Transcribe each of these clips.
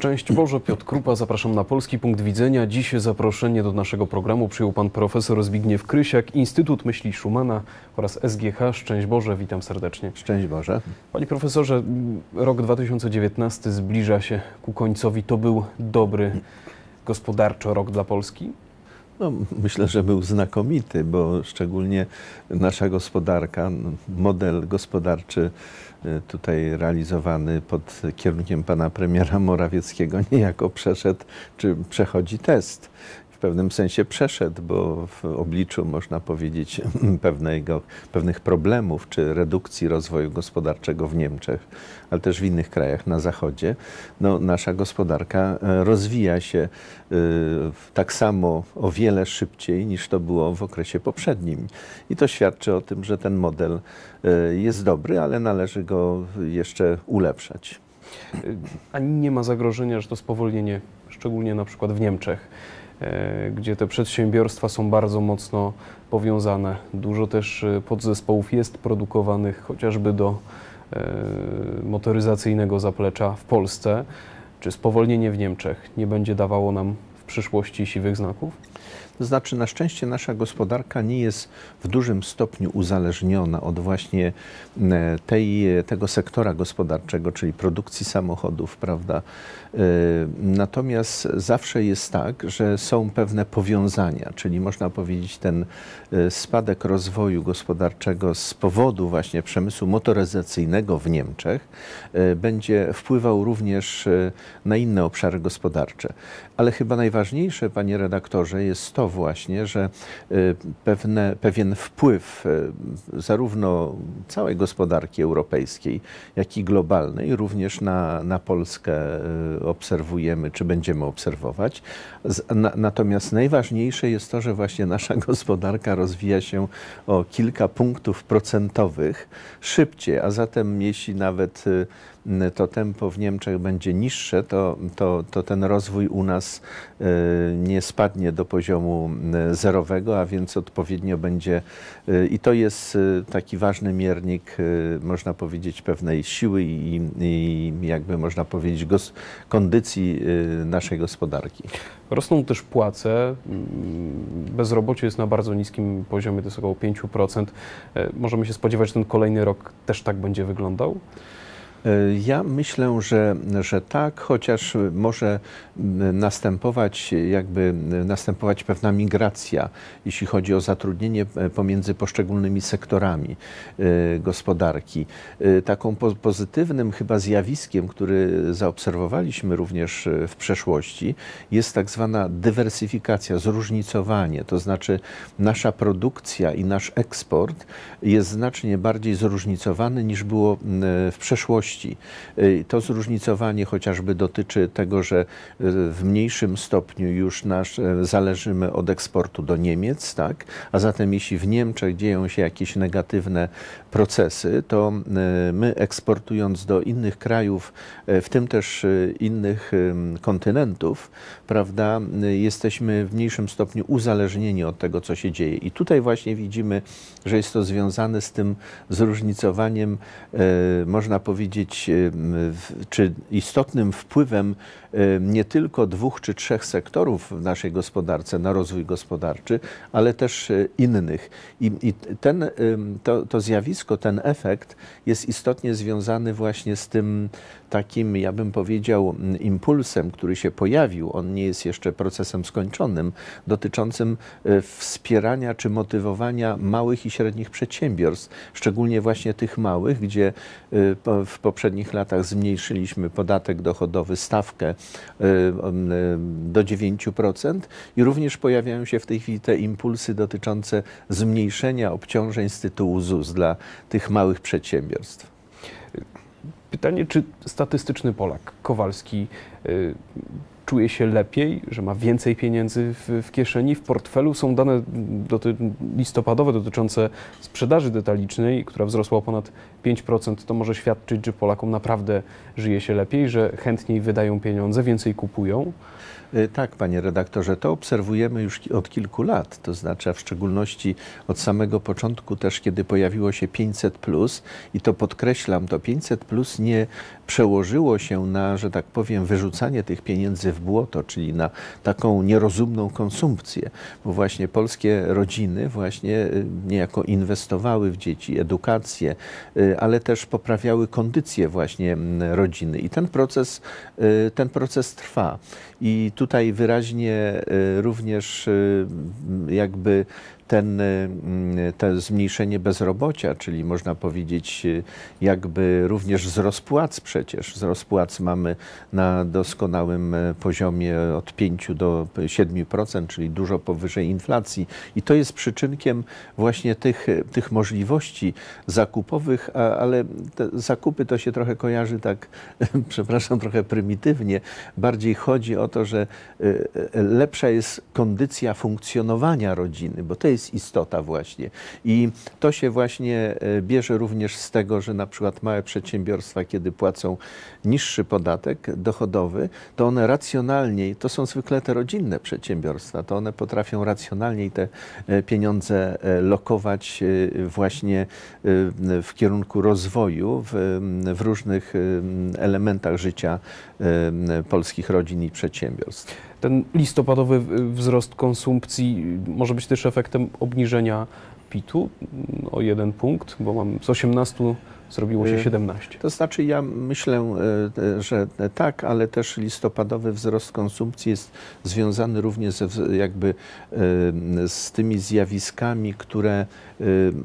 Szczęść Boże, Piotr Krupa, zapraszam na Polski Punkt Widzenia. Dziś zaproszenie do naszego programu przyjął pan profesor Zbigniew Krysiak, Instytut Myśli Szumana oraz SGH. Szczęść Boże, witam serdecznie. Szczęść Boże. Panie profesorze, rok 2019 zbliża się ku końcowi. To był dobry gospodarczo rok dla Polski? No, myślę, że był znakomity, bo szczególnie nasza gospodarka, model gospodarczy Y, tutaj realizowany pod kierunkiem pana premiera Morawieckiego niejako przeszedł czy przechodzi test pewnym sensie przeszedł, bo w obliczu, można powiedzieć, pewnego, pewnych problemów czy redukcji rozwoju gospodarczego w Niemczech, ale też w innych krajach na Zachodzie, no, nasza gospodarka e, rozwija się e, tak samo o wiele szybciej niż to było w okresie poprzednim. I to świadczy o tym, że ten model e, jest dobry, ale należy go jeszcze ulepszać. A nie ma zagrożenia, że to spowolnienie, szczególnie na przykład w Niemczech, E, gdzie te przedsiębiorstwa są bardzo mocno powiązane. Dużo też e, podzespołów jest produkowanych chociażby do e, motoryzacyjnego zaplecza w Polsce. Czy spowolnienie w Niemczech nie będzie dawało nam w przyszłości siwych znaków? To znaczy, na szczęście nasza gospodarka nie jest w dużym stopniu uzależniona od właśnie e, tej, e, tego sektora gospodarczego, czyli produkcji samochodów, prawda? E, natomiast zawsze jest tak, że są pewne powiązania, czyli można powiedzieć, ten spadek rozwoju gospodarczego z powodu właśnie przemysłu motoryzacyjnego w Niemczech będzie wpływał również na inne obszary gospodarcze. Ale chyba najważniejsze, panie redaktorze, jest to właśnie, że y, pewne, pewien wpływ y, zarówno całej gospodarki europejskiej, jak i globalnej, również na, na Polskę y, obserwujemy, czy będziemy obserwować. Natomiast najważniejsze jest to, że właśnie nasza gospodarka rozwija się o kilka punktów procentowych szybciej, a zatem jeśli nawet Y, to tempo w Niemczech będzie niższe, to, to, to ten rozwój u nas y, nie spadnie do poziomu y, zerowego, a więc odpowiednio będzie i to jest taki ważny miernik, można powiedzieć, pewnej siły i, i jakby można powiedzieć kondycji naszej gospodarki. Rosną też płace. Bezrobocie jest na bardzo niskim poziomie, to jest około 5%. E, możemy się spodziewać, że ten kolejny rok też tak będzie wyglądał? E, ja myślę, że, że tak, chociaż może następować jakby następować pewna migracja, jeśli chodzi o zatrudnienie e, pomiędzy poszczególnymi sektorami e, gospodarki. Taką pozytywnym chyba zjawiskiem, który zaobserwowaliśmy również w przeszłości, jest tak zwana dywersyfikacja, zróżnicowanie, to znaczy nasza produkcja i nasz eksport jest znacznie bardziej zróżnicowany niż było w przeszłości wartości. Y, to zróżnicowanie chociażby dotyczy tego, że y, w mniejszym stopniu już nasz, y, zależymy od eksportu do Niemiec, tak? a zatem jeśli w Niemczech dzieją się jakieś negatywne procesy, to my eksportując do innych krajów, w tym też innych kontynentów, prawda, jesteśmy w mniejszym stopniu uzależnieni od tego, co się dzieje. I tutaj właśnie widzimy, że jest to związane z tym zróżnicowaniem, można powiedzieć, powiedzieć, czy istotnym wpływem nie tylko dwóch czy trzech sektorów w naszej gospodarce na rozwój gospodarczy, ale też y, innych. I, i ten, to, to zjawisko, ten efekt jest istotnie związany właśnie z tym takim, ja bym powiedział, mm, impulsem, który się pojawił. On nie jest jeszcze procesem skończonym, dotyczącym y, wspierania czy motywowania małych i średnich przedsiębiorstw, szczególnie właśnie tych małych, gdzie y, w poprzednich latach zmniejszyliśmy podatek dochodowy, stawkę Y, do 9% i również pojawiają się w tej chwili te impulsy dotyczące zmniejszenia obciążeń z tytułu ZUS dla tych małych przedsiębiorstw. Pytanie, czy statystyczny Polak, Kowalski, y, czuje się lepiej, że ma więcej pieniędzy w, w kieszeni. W portfelu są dane doty listopadowe dotyczące sprzedaży detalicznej, która wzrosła o ponad 5%. To może świadczyć, że Polakom naprawdę żyje się lepiej, że chętniej wydają pieniądze, więcej kupują. Y, tak, panie redaktorze, to obserwujemy już od kilku lat, to znaczy, a w szczególności od samego początku też, kiedy pojawiło się 500, i to podkreślam, to 500 nie przełożyło się na, że tak powiem, wyrzucanie tych pieniędzy w błoto, czyli na taką nierozumną konsumpcję, bo właśnie polskie rodziny właśnie y, niejako inwestowały w dzieci, edukację, y, ale też poprawiały kondycję właśnie mm, rodziny i ten proces, y, ten proces trwa. I tutaj wyraźnie również jakby ten, y, mm, to zmniejszenie bezrobocia, czyli można powiedzieć y, jakby również wzrost płac przecież. Wzrost płac mamy na doskonałym e, poziomie od 5 do 7%, czyli dużo powyżej inflacji i to jest przyczynkiem właśnie tych, e, tych możliwości zakupowych, ale zakupy to się trochę kojarzy tak, przepraszam, trochę prymitywnie. Bardziej chodzi o to, że e, lepsza jest kondycja funkcjonowania rodziny, bo to jest jest istota właśnie. I to się właśnie e, bierze również z tego, że na przykład małe przedsiębiorstwa, kiedy płacą niższy podatek dochodowy, to one racjonalniej, to są zwykle te rodzinne przedsiębiorstwa, to one potrafią racjonalniej te e, pieniądze e, lokować właśnie w kierunku rozwoju, w, w różnych elementach życia polskich rodzin i przedsiębiorstw ten listopadowy wzrost konsumpcji może być też efektem obniżenia PIT-u no, o jeden punkt, bo mam z 18 Zrobiło się 17. Y, to znaczy, ja myślę, y, y, że tak, ale też listopadowy wzrost konsumpcji jest związany również ze, jakby z tymi zjawiskami, które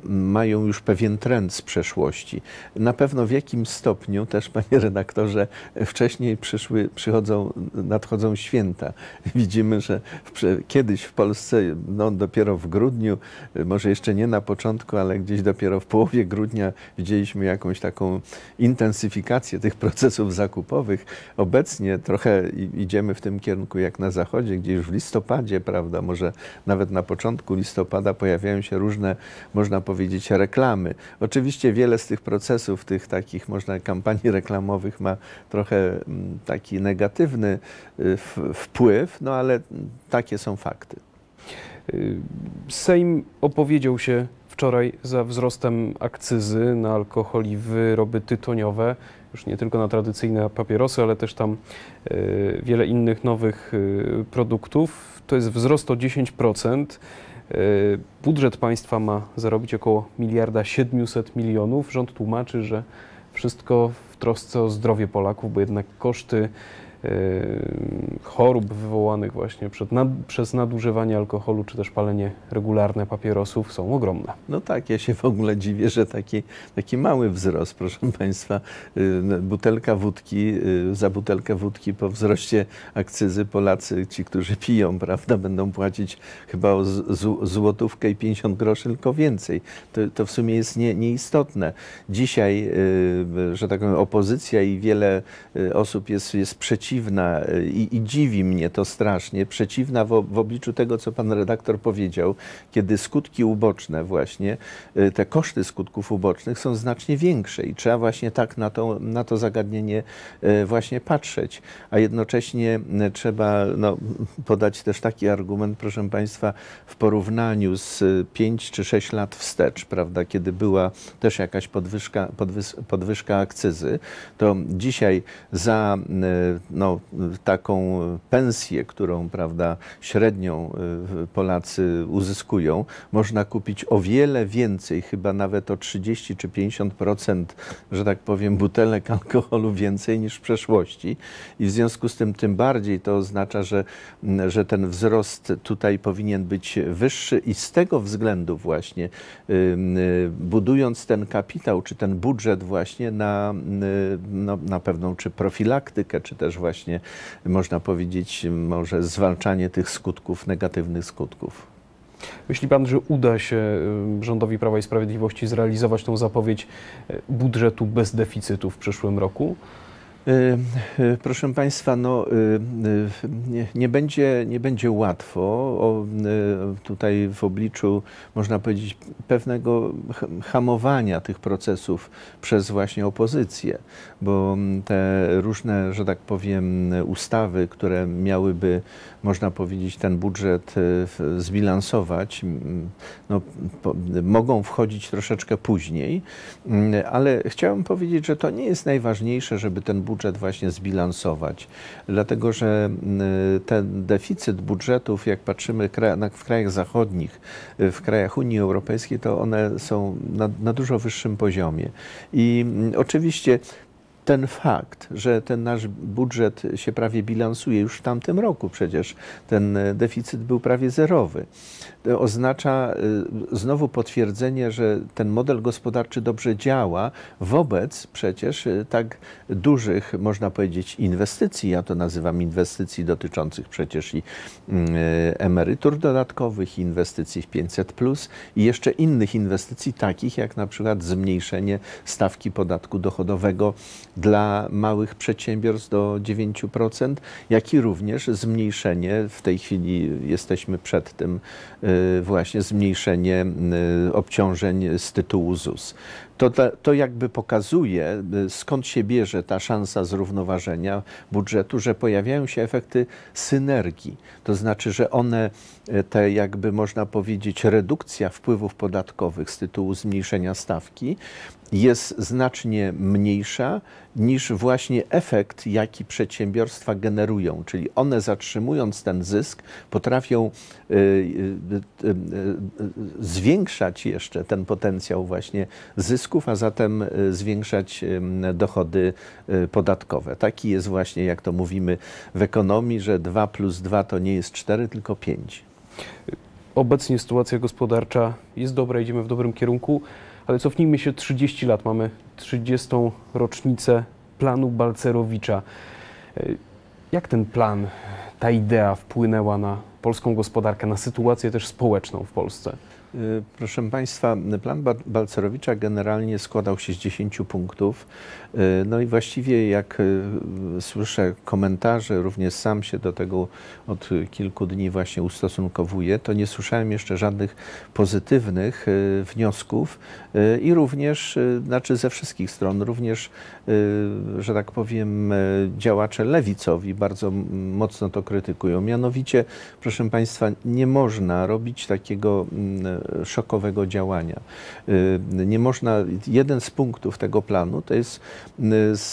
mają już pewien trend z przeszłości. Na pewno w jakim stopniu też, panie redaktorze, wcześniej przyszły, przychodzą, nadchodzą święta. Widzimy, że w, kiedyś w Polsce, no dopiero w grudniu, może jeszcze nie na początku, ale gdzieś dopiero w połowie grudnia widzieliśmy, jak jakąś taką intensyfikację tych procesów zakupowych. Obecnie trochę idziemy w tym kierunku jak na Zachodzie, gdzie już w listopadzie, prawda, może nawet na początku listopada pojawiają się różne, można powiedzieć, reklamy. Oczywiście wiele z tych procesów, tych takich, można, kampanii reklamowych ma trochę mm, taki negatywny y, wpływ, no ale takie są fakty. Sejm opowiedział się Wczoraj za wzrostem akcyzy na alkohol i wyroby tytoniowe, już nie tylko na tradycyjne papierosy, ale też tam e, wiele innych nowych e, produktów, to jest wzrost o 10%. E, budżet państwa ma zarobić około miliarda 700 milionów. Rząd tłumaczy, że wszystko w trosce o zdrowie Polaków, bo jednak koszty Y, chorób wywołanych właśnie nad, przez nadużywanie alkoholu czy też palenie regularne papierosów są ogromne. No tak, ja się w ogóle dziwię, że taki, taki mały wzrost, proszę Państwa. Y, no, butelka wódki, y, za butelkę wódki po wzroście akcyzy Polacy, ci, którzy piją, prawda, będą płacić chyba o złotówkę i 50 groszy, tylko więcej. To, to w sumie jest nie, nieistotne. Dzisiaj, że tak powiem, opozycja i wiele osób jest, jest przeciwna przeciwna y, i, i dziwi mnie to strasznie, przeciwna w, w, obliczu tego, co pan redaktor powiedział, kiedy skutki uboczne właśnie, y, te koszty skutków ubocznych są znacznie większe i trzeba właśnie tak na to, na to zagadnienie y, właśnie patrzeć, a jednocześnie trzeba no, podać też taki argument, proszę państwa, w porównaniu z 5 czy 6 lat wstecz, prawda, kiedy była też jakaś podwyżka, podwyżka akcyzy, to dzisiaj za no, taką pensję, którą prawda, średnią y, Polacy uzyskują, można kupić o wiele więcej, chyba nawet o 30 czy 50%, że tak powiem, butelek alkoholu więcej niż w przeszłości. I w związku z tym tym bardziej to oznacza, że, mm, że ten wzrost tutaj powinien być wyższy i z tego względu właśnie y, budując ten kapitał czy ten budżet właśnie na, y, no, na pewną czy profilaktykę, czy też właśnie, można powiedzieć, może zwalczanie tych skutków, negatywnych skutków. Myśli Pan, że uda się rządowi Prawa i Sprawiedliwości zrealizować tą zapowiedź e, budżetu bez deficytu w przyszłym roku? Y, y, proszę Państwa, no, y, nie, nie, będzie, nie będzie łatwo. O, tutaj w obliczu, można powiedzieć, pewnego hamowania tych procesów przez właśnie opozycję, bo mm, te różne, że tak powiem, ustawy, które miałyby, można powiedzieć, ten budżet zbilansować, mm, no, po, mogą wchodzić troszeczkę później, mm, ale chciałem powiedzieć, że to nie jest najważniejsze, żeby ten budżet budżet właśnie zbilansować. Dlatego, że y, ten deficyt budżetów, jak patrzymy w krajach zachodnich, y, w krajach Unii Europejskiej, to one są na, na dużo wyższym poziomie. I mm, oczywiście ten fakt, że ten nasz budżet się prawie bilansuje, już w tamtym roku przecież ten e, deficyt był prawie zerowy, oznacza e, znowu potwierdzenie, że ten model gospodarczy dobrze działa wobec przecież e, tak dużych, można powiedzieć, inwestycji. Ja to nazywam inwestycji dotyczących przecież i mm, emerytur dodatkowych, inwestycji w 500 plus i jeszcze innych inwestycji takich jak na przykład zmniejszenie stawki podatku dochodowego dla małych przedsiębiorstw do 9%, jak i również zmniejszenie, w tej chwili jesteśmy przed tym, y, właśnie zmniejszenie y, obciążeń z tytułu ZUS to, to jakby pokazuje, y, skąd się bierze ta szansa zrównoważenia budżetu, że pojawiają się efekty synergii. To znaczy, że one, y, te jakby można powiedzieć, redukcja wpływów podatkowych z tytułu zmniejszenia stawki jest znacznie mniejsza niż właśnie efekt, jaki przedsiębiorstwa generują. Czyli one zatrzymując ten zysk, potrafią y, y, y, y zwiększać jeszcze ten potencjał właśnie zysku zysków, a zatem e, zwiększać dochody e, podatkowe. Taki jest właśnie, jak to mówimy w ekonomii, że 2 plus 2 to nie jest 4, tylko 5. Obecnie sytuacja gospodarcza jest dobra, idziemy w dobrym kierunku, ale cofnijmy się 30 lat. Mamy 30. rocznicę planu Balcerowicza. E, jak ten plan, ta idea wpłynęła na polską gospodarkę, na sytuację też społeczną w Polsce? Y, proszę Państwa, plan Balcerowicza generalnie składał się z 10 punktów. Y, no i właściwie jak y, słyszę komentarze, również sam się do tego od kilku dni właśnie ustosunkowuję, to nie słyszałem jeszcze żadnych pozytywnych wniosków i również, znaczy ze wszystkich stron, również, że tak powiem, działacze lewicowi bardzo mocno to krytykują. Mianowicie, proszę Państwa, nie można robić takiego mm, szokowego działania. Y, nie można, jeden z punktów tego planu to jest,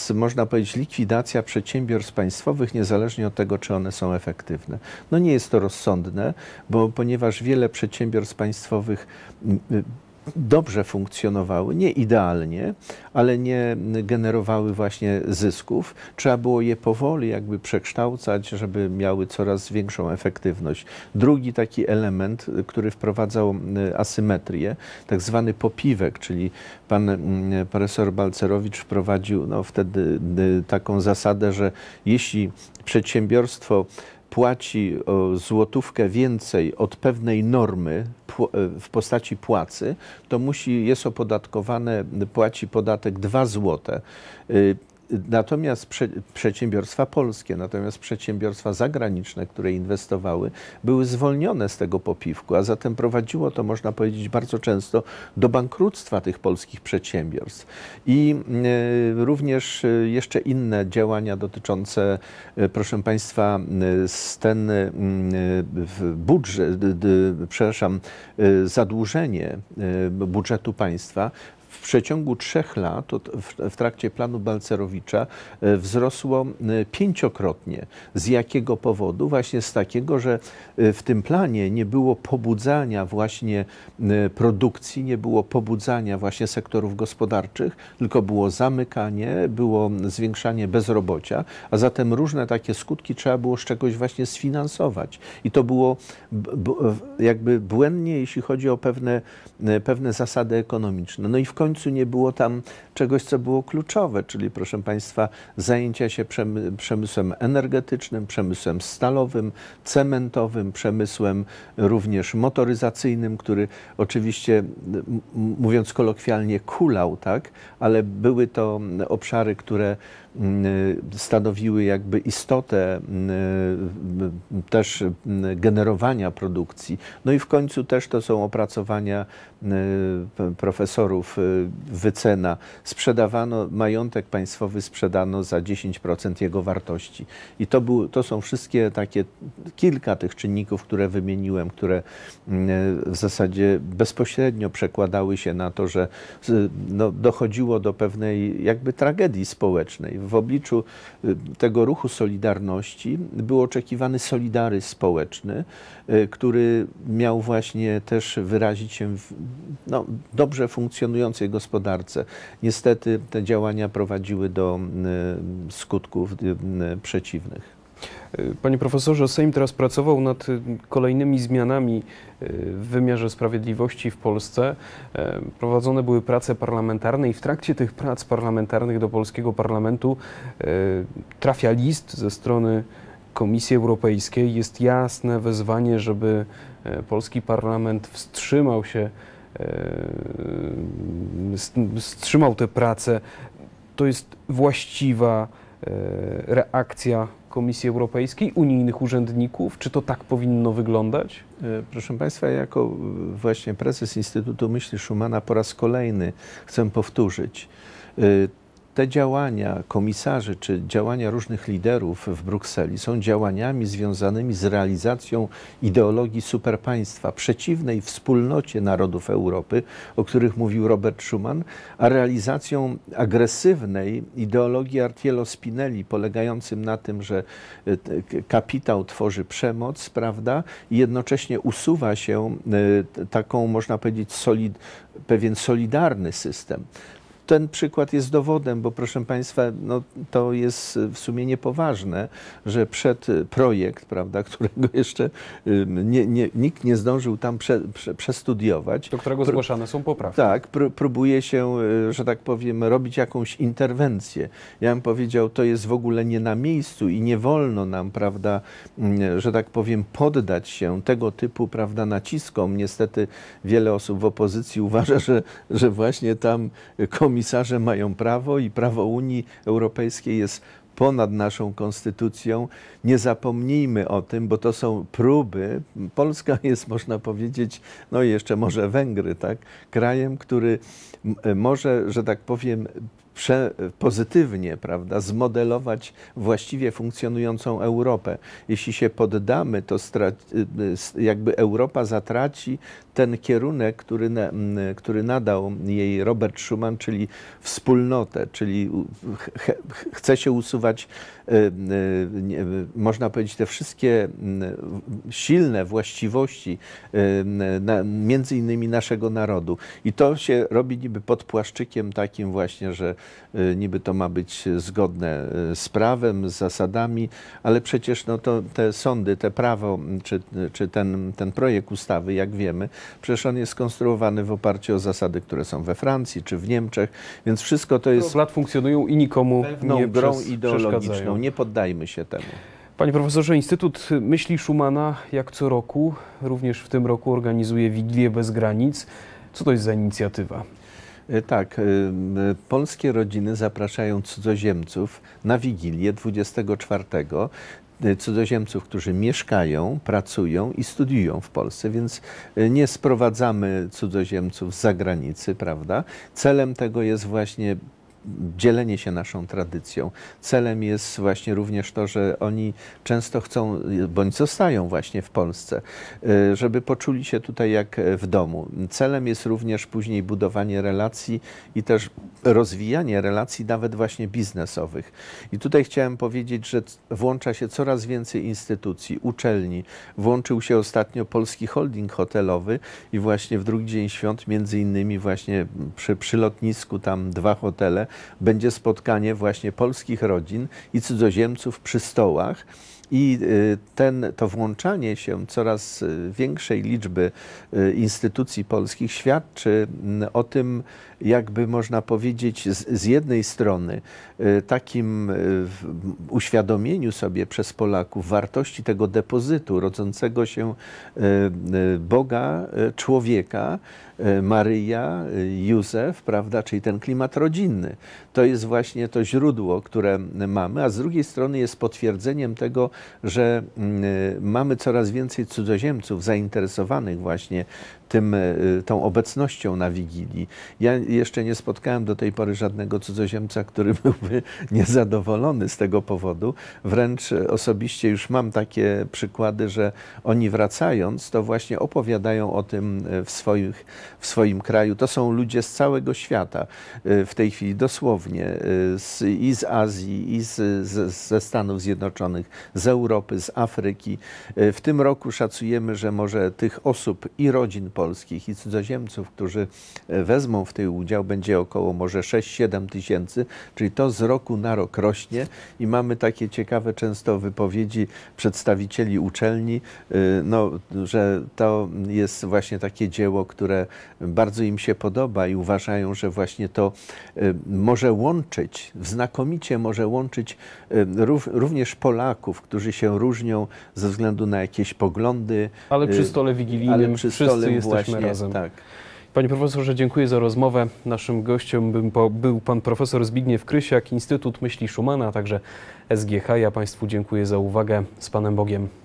y, można powiedzieć, likwidacja przedsiębiorstw państwowych, niezależnie od tego, czy one są efektywne. No nie jest to rozsądne, bo ponieważ wiele przedsiębiorstw państwowych y, dobrze funkcjonowały, nie idealnie, ale nie generowały właśnie zysków. Trzeba było je powoli jakby przekształcać, żeby miały coraz większą efektywność. Drugi taki element, który wprowadzał y, asymetrię, tak zwany popiwek, czyli pan mm, profesor Balcerowicz wprowadził no, wtedy y, taką zasadę, że jeśli przedsiębiorstwo płaci złotówkę więcej od pewnej normy e, w postaci płacy, to musi, jest opodatkowane, płaci podatek 2 złote. Y, Natomiast prze, przedsiębiorstwa polskie, natomiast przedsiębiorstwa zagraniczne, które inwestowały, były zwolnione z tego popiwku, a zatem prowadziło to, można powiedzieć, bardzo często do bankructwa tych polskich przedsiębiorstw. I y, również y, jeszcze inne działania dotyczące, y, proszę Państwa, ten y, y, budżet, y, przepraszam, zadłużenie budżetu państwa w przeciągu trzech lat w trakcie planu Balcerowicza e, wzrosło e, pięciokrotnie. Z jakiego powodu? Właśnie z takiego, że e, w tym planie nie było pobudzania właśnie produkcji, nie było pobudzania właśnie sektorów gospodarczych, tylko było zamykanie, było zwiększanie bezrobocia, a zatem różne takie skutki trzeba było z czegoś właśnie sfinansować. I to było jakby błędnie, jeśli chodzi o pewne, pewne zasady ekonomiczne. No i w końcu nie było tam czegoś, co było kluczowe, czyli proszę Państwa, zajęcia się przemysłem energetycznym, przemysłem stalowym, cementowym, przemysłem również motoryzacyjnym, który oczywiście, mówiąc kolokwialnie, kulał, tak? ale były to obszary, które Y, stanowiły jakby istotę y, y, też generowania produkcji. No i w końcu też to są opracowania profesorów Wycena. Sprzedawano, majątek państwowy sprzedano za 10% jego wartości. I to, był, to są wszystkie takie, kilka tych czynników, które wymieniłem, które w zasadzie bezpośrednio przekładały się na to, że no, dochodziło do pewnej jakby tragedii społecznej w obliczu y, tego ruchu Solidarności był oczekiwany solidaryzm społeczny, y, który miał właśnie też wyrazić się w no, dobrze funkcjonującej gospodarce. Niestety te działania prowadziły do y, skutków przeciwnych. Y, panie profesorze, Sejm teraz pracował nad y, kolejnymi zmianami y, w wymiarze sprawiedliwości w Polsce. Prowadzone były prace parlamentarne i w trakcie tych prac parlamentarnych do polskiego parlamentu trafia list ze strony Komisji Europejskiej. Jest jasne wezwanie, żeby polski parlament wstrzymał się, wstrzymał tę pracę. To jest właściwa reakcja Komisji Europejskiej, unijnych urzędników? Czy to tak powinno wyglądać? E, proszę Państwa, jako e, właśnie prezes Instytutu Myśli Schumana po raz kolejny chcę powtórzyć e, te działania komisarzy czy działania różnych liderów w Brukseli są działaniami związanymi z realizacją ideologii superpaństwa, przeciwnej wspólnocie narodów Europy, o których mówił Robert Schuman, a realizacją agresywnej ideologii Artielo Spinelli, polegającym na tym, że e, kapitał tworzy przemoc, prawda, i jednocześnie usuwa się e, taką, można powiedzieć, solid, pewien solidarny system ten przykład jest dowodem, bo proszę Państwa, no, to jest y, w sumie niepoważne, że przed y, projekt, prawda, którego jeszcze nie, nie, nikt nie zdążył tam prze, prze, przestudiować. Do którego zgłaszane są poprawki. Tak, pr próbuje się, y, że tak powiem, robić jakąś interwencję. Ja bym powiedział, to jest w ogóle nie na miejscu i nie wolno nam, prawda, mm, że tak powiem, poddać się tego typu, prawda, naciskom. Niestety wiele osób w opozycji uważa, że, że właśnie tam komisja komisarze mają prawo i prawo Unii Europejskiej jest ponad naszą konstytucją. Nie zapomnijmy o tym, bo to są próby. Polska jest, można powiedzieć, no i jeszcze może Węgry, tak, krajem, który e, może, że tak powiem, prze, pozytywnie prawda, zmodelować właściwie funkcjonującą Europę. Jeśli się poddamy, to y, y, jakby Europa zatraci ten kierunek, który, na, który nadał jej Robert Schuman, czyli wspólnotę, czyli chce się usuwać Y, y, y, można powiedzieć, te wszystkie mm, silne właściwości, między innymi naszego narodu. I to się robi niby pod płaszczykiem takim właśnie, że niby to ma być zgodne z prawem, z zasadami, ale przecież no to te sądy, te prawo, mm, czy, czy ten, ten projekt ustawy, jak wiemy, przecież on jest skonstruowany w oparciu o zasady, które są we Francji czy w Niemczech, więc wszystko to jest... Od lat funkcjonują i nikomu nie grą ideologiczną no, nie poddajmy się temu. Panie profesorze, Instytut Myśli Schumana, jak co roku, również w tym roku organizuje Wigilię bez granic. Co to jest za inicjatywa? E, tak, e, e, polskie rodziny zapraszają cudzoziemców na Wigilię 24 cudzoziemców, którzy mieszkają, pracują i studiują w Polsce, więc nie sprowadzamy cudzoziemców z zagranicy, prawda? Celem tego jest właśnie dzielenie się naszą tradycją. Celem jest właśnie również to, że oni często chcą, bądź zostają właśnie w Polsce, y, żeby poczuli się tutaj jak w domu. Celem jest również później budowanie relacji i też rozwijanie relacji nawet właśnie biznesowych. I tutaj chciałem powiedzieć, że włącza się coraz więcej instytucji, uczelni. Włączył się ostatnio Polski Holding Hotelowy i właśnie w drugi dzień świąt, między innymi właśnie przy, przy lotnisku tam dwa hotele, będzie spotkanie właśnie polskich rodzin i cudzoziemców przy stołach. I y, ten, to włączanie się coraz y, większej liczby y, instytucji polskich świadczy mm, o tym, jakby można powiedzieć, z, z jednej strony takim uświadomieniu sobie przez Polaków wartości tego depozytu rodzącego się Boga, człowieka, Maryja, Józef, prawda, czyli ten klimat rodzinny. To jest właśnie to źródło, które mamy, a z drugiej strony jest potwierdzeniem tego, że mm, y, mamy coraz więcej cudzoziemców zainteresowanych właśnie tym, e, tą obecnością na Wigilii. Ja jeszcze nie spotkałem do tej pory żadnego cudzoziemca, który byłby niezadowolony z tego powodu. Wręcz e, osobiście już mam takie przykłady, że oni wracając, to właśnie opowiadają o tym e, w, swoich, w swoim kraju. To są ludzie z całego świata w tej chwili, dosłownie, z, i z Azji, i z, z, ze Stanów Zjednoczonych, z Europy, z Afryki. W tym roku szacujemy, że może tych osób i rodzin po polskich i cudzoziemców, którzy e, wezmą w tym udział, będzie około może 6-7 tysięcy, czyli to z roku na rok rośnie i mamy takie ciekawe często wypowiedzi przedstawicieli uczelni, e, no, że to jest właśnie takie dzieło, które bardzo im się podoba i uważają, że właśnie to e, może łączyć, znakomicie może łączyć również Polaków, którzy się różnią ze względu na jakieś poglądy. Ale przy stole wigilijnym przy stole jesteśmy Właśnie, razem. Tak. Panie profesorze, dziękuję za rozmowę. Naszym gościem był pan profesor Zbigniew Krysiak, Instytut Myśli Szumana, a także SGH. Ja państwu dziękuję za uwagę. Z panem Bogiem.